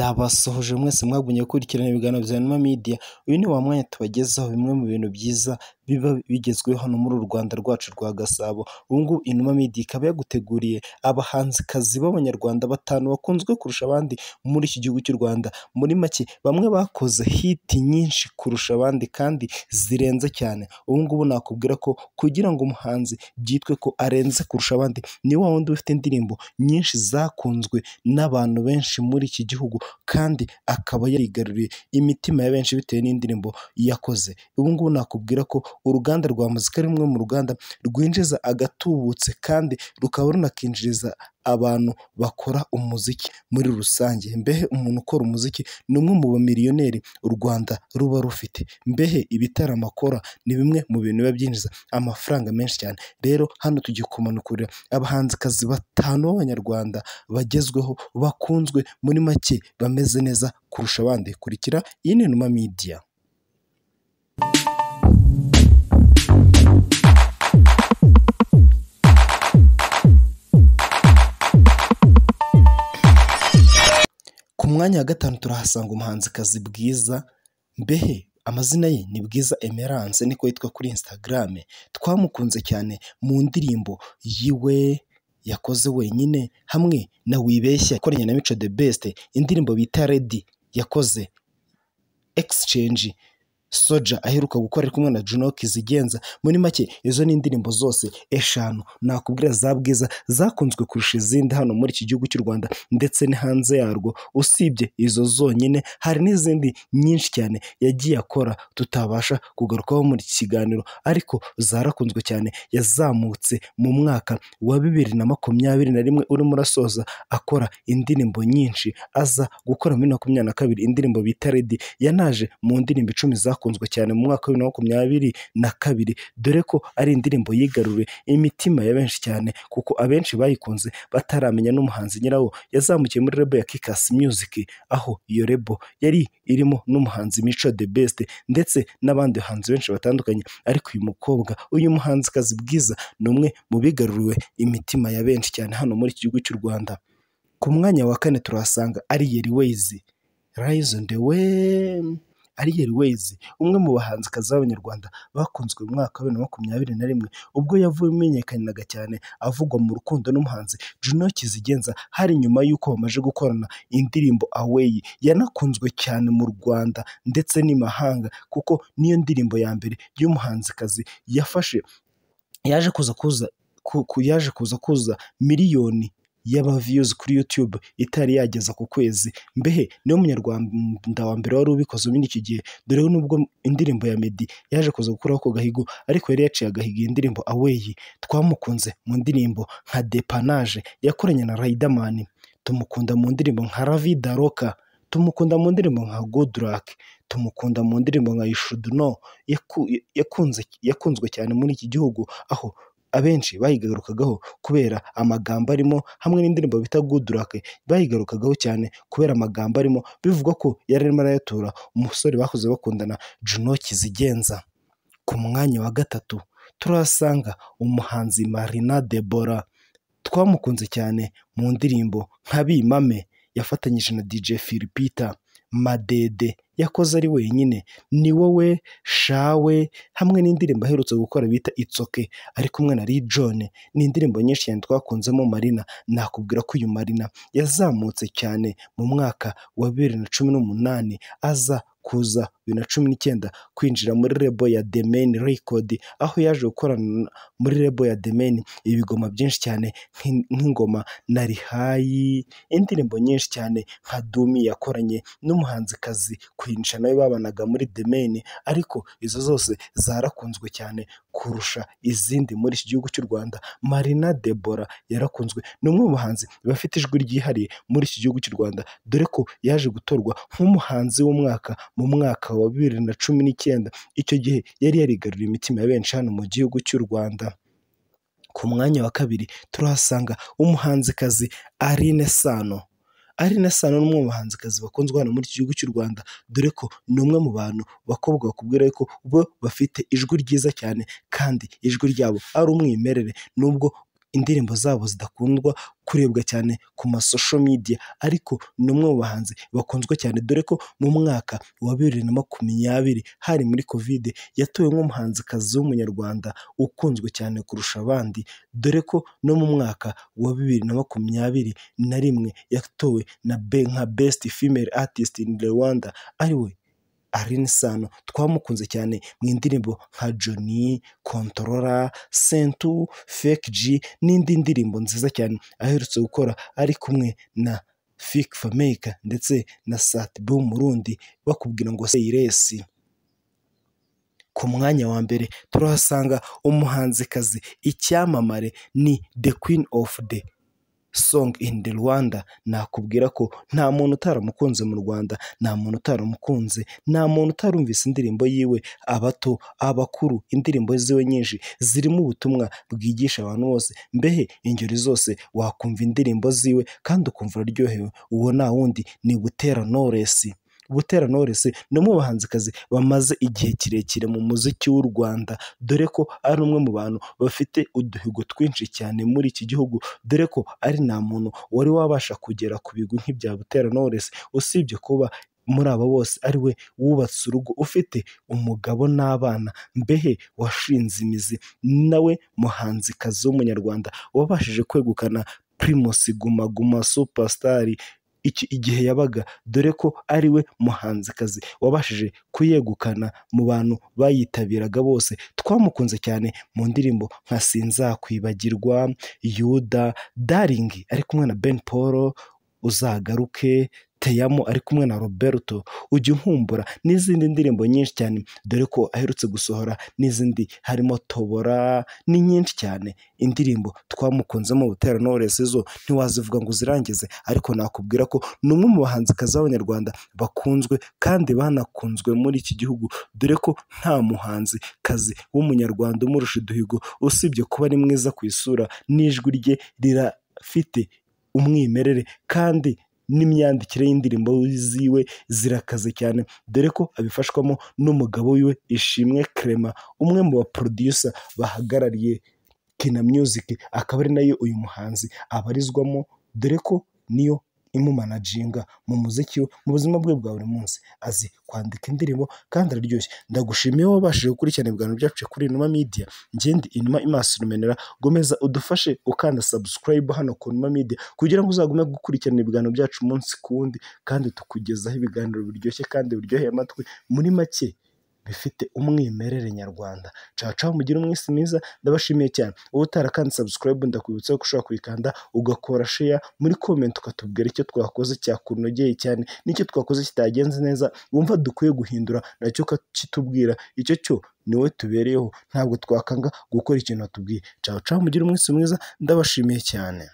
ndabasohoje mwese mwagumye gukurikirana ibiganiro bya Inuma Media uyu ni wa mwanya tubagezaho bimwe mu bintu byiza biba bigezweho hano muri uru Rwanda rwacu rwa Gasabo ubu ngubu Inuma Media ikaba yaguteguriye abahanzikazi b'abanyarwanda batanu bakunzwe kurusha abandi muri iki gihugu cy'u Rwanda muri make bamwe bakoze hiti nyinshi kurusha abandi kandi zirenze cyane ubu ngubu nakubwira ko kugira ngo umuhanzi byitwe ko arenze kurusha abandi ni wa wundi ufite indirimbo nyinshi zakunzwe n'abantu benshi muri iki gihugu kandi akaba yarigaruriye imitima ya benshi bitewe n'indirimbo yakoze. Ubu ngubu nakubwira ko uruganda rwa muzika ari rumwe mu ruganda rwinjiza agatubutse kandi rukaba runakinjiriza abantu bakora umuziki muri rusange. Mbehe umuntu ukora umuziki ni umwe mu bamiliyoneri u Rwanda ruba rufite. Mbehe ibitaramo akora ni bimwe mu bintu biba byinjiza amafaranga menshi cyane. Rero hano tugiye kumanukurira abahanzikazi batanu b'Abanyarwanda bagezweho, bakunzwe, muri make bameze neza kurusha abandi. Kurikira iyi ni Inuma Media. mwanya wa gatanu turahasanga umuhanzikazi Bwiza mbehe amazina ye ni Bwiza Emerance niko yitwa kuri Instagram twamukunze cyane mu ndirimbo yiwe yakoze wenyine hamwe na wibeshya yakoranye na Mico The Best indirimbo bita Ready yakoze exchange. soja aheruka gukora ari kumwe na Juno Kizigenza muri make izo ni indirimbo zose eshanu nakubwira za bwiza zakunzwe kurusha izindi hano muri iki gihugu cy'u Rwanda ndetse ni hanze yarwo usibye izo zonyine hari n'izindi nyinshi cyane yagiye akora tutabasha kugarukaho muri iki kiganiro ariko zarakunzwe cyane yazamutse mu mwaka wa bibiri na makumyabiri na rimwe urimo urasoza akora indirimbo nyinshi aza gukora muri makumyabiri na kabiri indirimbo bita redi yanaje mu ndirimbo icumi za zakunzwe cyane mu mwaka wa bibiri na makumyabiri na kabiri, dore ko ari indirimbo yigaruriye imitima ya benshi cyane kuko abenshi bayikunze bataramenya n'umuhanzi nyirawo yazamukiye muri rebo ya Kickass Music, aho iyo rebo yari irimo n'umuhanzi Mico The Best ndetse n'abandi bahanzi benshi batandukanye ariko uyu mukobwa, uyu muhanzikazi Bwiza ni umwe mu bigaruriwe imitima ya benshi cyane hano muri iki gihugu cy'u Rwanda. Ku mwanya wa kane turahasanga Ariyeli Wayizi, Rise on the way. Ariel Uwazi umwe mu bahanzikazi b'abanyarwanda bakunzwe mu mwaka wa bibiri na makumyabiri na rimwe ubwo yavuye yamenyekanaga cyane avugwa mu rukundo n'umuhanzi Juno Kizigenza hari nyuma y'uko bamaze gukorana indirimbo Away yanakunzwe cyane mu Rwanda ndetse n'imahanga kuko niyo ndirimbo ya mbere y'umuhanzikazi yafashe yaje kuza kuza yaje kuza kuza miliyoni. y'abaviyuzi kuri yutube itari yageza ku kwezi, mbehe niwe munyarwanda wa mbere wari ubikoze muri iki gihe, dore nubwo indirimbo ya Meddy yaje kuza gukuraho ako gahigo ariko yari yaciye agahigo indirimbo ndirimbo aweyi, twamukunze mu ndirimbo nka depanaje yakoranye na Riderman, tumukunda mu ndirimbo nka ravida roka, tumukunda mu ndirimbo nka gudurake, tumukunda mu ndirimbo nka ishudu no yakunzwe cyane muri iki gihugu aho. abenshi bayigarukagaho kubera amagambo arimo hamwe n'indirimbo bita gudu bayigarukagaho cyane kubera amagambo arimo bivugwa ko yari arimo arayatura umusore bahoze bakundana Juno Kizigenza. Ku mwanya wa gatatu turahasanga umuhanzi Marina Debora twamukunze cyane mu ndirimbo nka Bimame yafatanyije na DJ Philipita Madede yakoze ari wenyine ni wowe shawe hamwe n'indirimbo aherutse gukora bita itsoke ari kumwe na Lee John ni indirimbo nyinshi cyane twakunzemo Marina nakubwira ko uyu Marina yazamutse cyane mu mwaka wa bibiri na cumi n'umunani aza kuza bibiri na cumi n'icyenda kwinjira muri lebo ya main record aho yaje gukorana muri lebo ya demeni ibigoma byinshi cyane nk'ingoma na rihayi indirimbo nyinshi cyane nka dumi yakoranye n'umuhanzikazi kwinjira nawe babanaga muri demeni ariko izo zose zarakunzwe cyane kurusha izindi muri iki gihugu cy'u Rwanda Marina Debora yarakunzwe ni umwe mu bahanzi bafite ijwi ryihariye muri iki gihugu cy'u Rwanda dore ko yaje gutorwa nk'umuhanzi w'umwaka mu mwaka wa bibiri na cumi n'icyenda, icyo gihe yari yarigaruriye imitima ya benshi hano mu gihugu cy'u Rwanda. Ku mwanya wa kabiri turahasanga umuhanzikazi Aline Sano. Aline Sano ni umwe mu bahanzikazi bakunzwe hano muri iki gihugu cy'u Rwanda, dore ko ni umwe mu bantu bakobwa bakubwira ko bo bafite ijwi ryiza cyane kandi ijwi ryabo ari umwimerere nubwo indirimbo zabo zidakundwa kurebwa cyane ku masosho media ariko ni umwe mu bahanzi bakunzwe cyane dore ko mu mwaka wa bibiri na makumyabiri hari muri kovide yatowe nk'umuhanzikazi w'umunyarwanda ukunzwe cyane kurusha abandi dore ko no mu mwaka wa bibiri na makumyabiri na rimwe yatowe nka besiti fimeli atisiti ini Rwanda ariwe Alyn Sano twamukunze cyane mu ndirimbo nka Joni, Controla, Sentu, Fake G n'indi ndirimbo nziza cyane aherutse gukora ari kumwe na Fic Fameka ndetse na Sat bo mu bakubwira ngo Seyiresi ku mwanya wa mbere turahasanga umuhanzikazi icyamamare ni the queen of the Song in the Rwanda nakubwira ko nta muntu utaramukunze mu Rwanda nta muntu utaramukunze nta muntu utarumvise indirimbo yiwe abato, abakuru indirimbo ziwe nyinshi zirimo ubutumwa bwigisha abantu bose mbehe ingeri zose wakumva indirimbo ziwe kandi ukumva uraryohewe uwo ntawundi ni Butera Knowless. Butera Knowless ni umwe mu bahanzikazi bamaze igihe kirekire mu muziki w'u Rwanda dore ko ari umwe mu bantu bafite uduhigo twinshi cyane muri iki gihugu dore ko ari nta muntu wari wabasha kugera ku bigwi nk'ibya Butera Knowless usibye kuba muri aba bose ari we wubatse urugo ufite umugabo n'abana mbehe washinze imizi nawe muhanzikazi w'umunyarwanda wabashije kwegukana Primus Guma Guma Super igihe yabaga dore ko ari we muhanzikazi wabashije kuyegukana mu bantu bayitabiraga bose twamukunze cyane mu ndirimbo nka sinzakwibagirwa yuda daringi ari kumwe na beni paul uzagaruke Teyamo ari kumwe na Roberto ujya unkumbura n'izindi ndirimbo nyinshi cyane dore ko aherutse gusohora n'izindi harimo tobora ni nyinshi cyane indirimbo twamukunzemo butera Knowless zo ntiwazivuga ngo uzirangize ariko nakubwira ko ni umwe mu bahanzikazi b'abanyarwanda bakunzwe kandi banakunzwe muri iki gihugu dore ko nta muhanzi kazi w'umunyarwanda umurusha uduhigo usibye kuba ari mwiza ku isura n'ijwi rye rirafite umwimerere kandi n'imyandikire y'indirimbo ziwe zirakaze cyane dore ko abifashwamo n'umugabo wiwe Ishimwe Clement umwe mu ba producer bahagarariye Kina Music akaba ari nayo uyu muhanzi abarizwamo dore ko niyo imumanaginga mu muziki we mu buzima bwe bwa buri munsi, azi kwandika indirimbo kandi araryoshye. Ndagushimiye wowe wabashije gukurikirana ibiganiro byacu kuri Inuma Media, njye ndi Inuma Imasi Rumenera, komeza udufashe ukanda subscribe hano ku Inuma Media kugira ngo uzagume gukurikirana ibiganiro byacu umunsi ku wundi kandi tukugezaho ibiganiro biryoshye kandi biryoheye amatwi muri make. bifite umwimerere nyarwanda. Cacaho mugira umwisi mwiza ndabashimiye cyane, wowe utarakanda sabusikarayibu ndakwibutsa ko ushobora kuyikanda ugakora sheya muri komenti ukatubwira icyo twakoze cyakunogeye cyane n'icyo twakoze kitagenze neza wumva dukwiye guhindura nacyo ukakitubwira icyo cyo ni wowe tubereyeho ntabwo twakanga gukora ikintu watubwiye. Cacaho mugira umwisi mwiza ndabashimiye cyane.